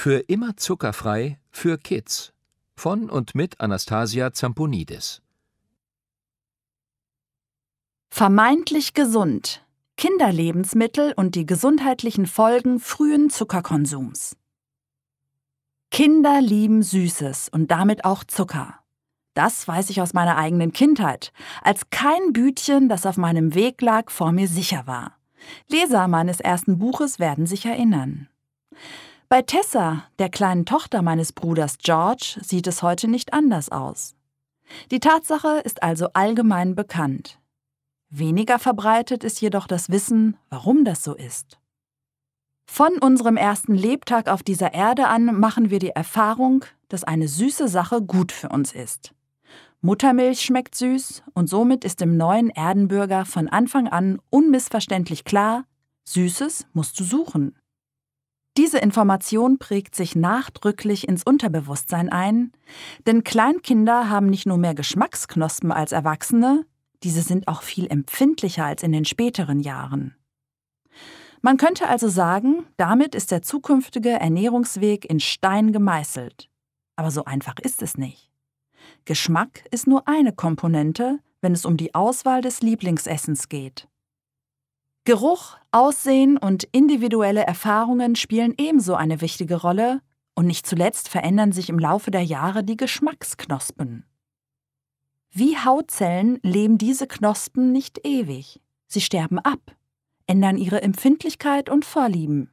Für immer zuckerfrei für Kids von und mit Anastasia Zamponidis. Vermeintlich gesund. Kinderlebensmittel und die gesundheitlichen Folgen frühen Zuckerkonsums. Kinder lieben Süßes und damit auch Zucker. Das weiß ich aus meiner eigenen Kindheit, als kein Bütchen, das auf meinem Weg lag, vor mir sicher war. Leser meines ersten Buches werden sich erinnern. Bei Tessa, der kleinen Tochter meines Bruders George, sieht es heute nicht anders aus. Die Tatsache ist also allgemein bekannt. Weniger verbreitet ist jedoch das Wissen, warum das so ist. Von unserem ersten Lebtag auf dieser Erde an machen wir die Erfahrung, dass eine süße Sache gut für uns ist. Muttermilch schmeckt süß und somit ist dem neuen Erdenbürger von Anfang an unmissverständlich klar, Süßes musst du suchen. Diese Information prägt sich nachdrücklich ins Unterbewusstsein ein, denn Kleinkinder haben nicht nur mehr Geschmacksknospen als Erwachsene, diese sind auch viel empfindlicher als in den späteren Jahren. Man könnte also sagen, damit ist der zukünftige Ernährungsweg in Stein gemeißelt. Aber so einfach ist es nicht. Geschmack ist nur eine Komponente, wenn es um die Auswahl des Lieblingsessens geht. Geruch, Aussehen und individuelle Erfahrungen spielen ebenso eine wichtige Rolle und nicht zuletzt verändern sich im Laufe der Jahre die Geschmacksknospen. Wie Hautzellen leben diese Knospen nicht ewig. Sie sterben ab, ändern ihre Empfindlichkeit und Vorlieben.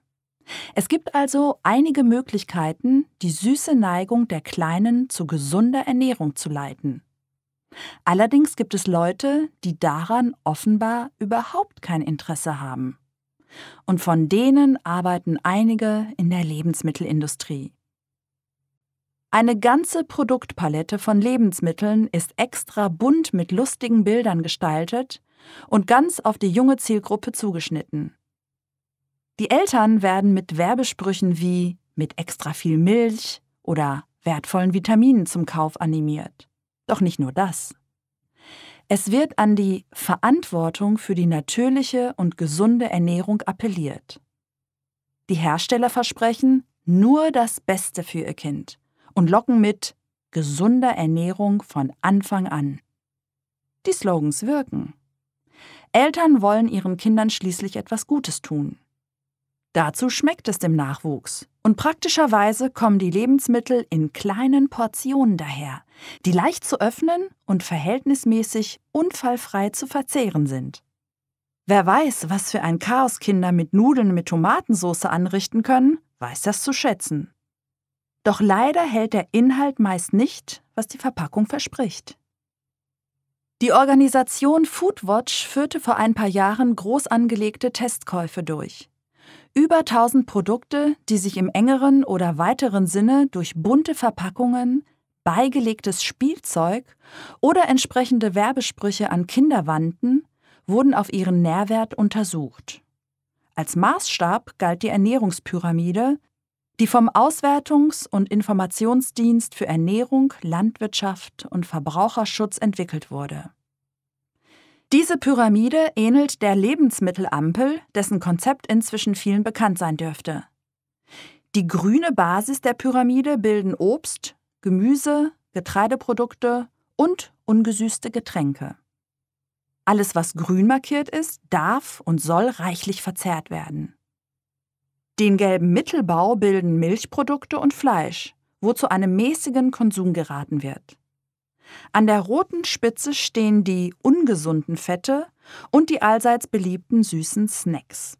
Es gibt also einige Möglichkeiten, die süße Neigung der Kleinen zu gesunder Ernährung zu leiten. Allerdings gibt es Leute, die daran offenbar überhaupt kein Interesse haben. Und von denen arbeiten einige in der Lebensmittelindustrie. Eine ganze Produktpalette von Lebensmitteln ist extra bunt mit lustigen Bildern gestaltet und ganz auf die junge Zielgruppe zugeschnitten. Die Eltern werden mit Werbesprüchen wie mit extra viel Milch oder wertvollen Vitaminen zum Kauf animiert. Doch nicht nur das. Es wird an die Verantwortung für die natürliche und gesunde Ernährung appelliert. Die Hersteller versprechen nur das Beste für ihr Kind und locken mit gesunder Ernährung von Anfang an. Die Slogans wirken. Eltern wollen ihren Kindern schließlich etwas Gutes tun. Dazu schmeckt es dem Nachwuchs. Und praktischerweise kommen die Lebensmittel in kleinen Portionen daher, die leicht zu öffnen und verhältnismäßig unfallfrei zu verzehren sind. Wer weiß, was für ein Chaos Kinder mit Nudeln mit Tomatensauce anrichten können, weiß das zu schätzen. Doch leider hält der Inhalt meist nicht, was die Verpackung verspricht. Die Organisation Foodwatch führte vor ein paar Jahren groß angelegte Testkäufe durch. Über 1000 Produkte, die sich im engeren oder weiteren Sinne durch bunte Verpackungen, beigelegtes Spielzeug oder entsprechende Werbesprüche an Kinder wandten, wurden auf ihren Nährwert untersucht. Als Maßstab galt die Ernährungspyramide, die vom Auswertungs- und Informationsdienst für Ernährung, Landwirtschaft und Verbraucherschutz entwickelt wurde. Diese Pyramide ähnelt der Lebensmittelampel, dessen Konzept inzwischen vielen bekannt sein dürfte. Die grüne Basis der Pyramide bilden Obst, Gemüse, Getreideprodukte und ungesüßte Getränke. Alles, was grün markiert ist, darf und soll reichlich verzehrt werden. Den gelben Mittelbau bilden Milchprodukte und Fleisch, wozu einem mäßigen Konsum geraten wird. An der roten Spitze stehen die ungesunden Fette und die allseits beliebten süßen Snacks.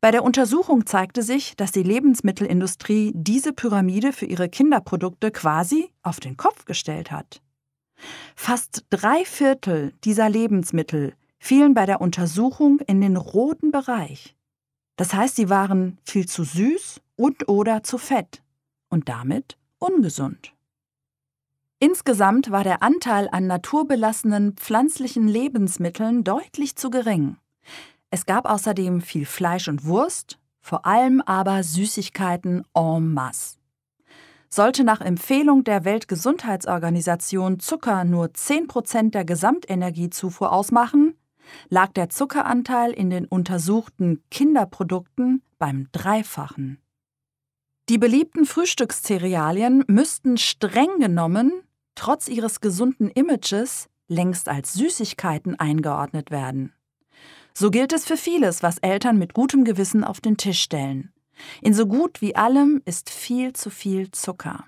Bei der Untersuchung zeigte sich, dass die Lebensmittelindustrie diese Pyramide für ihre Kinderprodukte quasi auf den Kopf gestellt hat. Fast drei Viertel dieser Lebensmittel fielen bei der Untersuchung in den roten Bereich. Das heißt, sie waren viel zu süß und oder zu fett und damit ungesund. Insgesamt war der Anteil an naturbelassenen pflanzlichen Lebensmitteln deutlich zu gering. Es gab außerdem viel Fleisch und Wurst, vor allem aber Süßigkeiten en masse. Sollte nach Empfehlung der Weltgesundheitsorganisation Zucker nur 10% der Gesamtenergiezufuhr ausmachen, lag der Zuckeranteil in den untersuchten Kinderprodukten beim Dreifachen. Die beliebten Frühstückszerealien müssten streng genommen trotz ihres gesunden Images längst als Süßigkeiten eingeordnet werden. So gilt es für vieles, was Eltern mit gutem Gewissen auf den Tisch stellen. In so gut wie allem ist viel zu viel Zucker.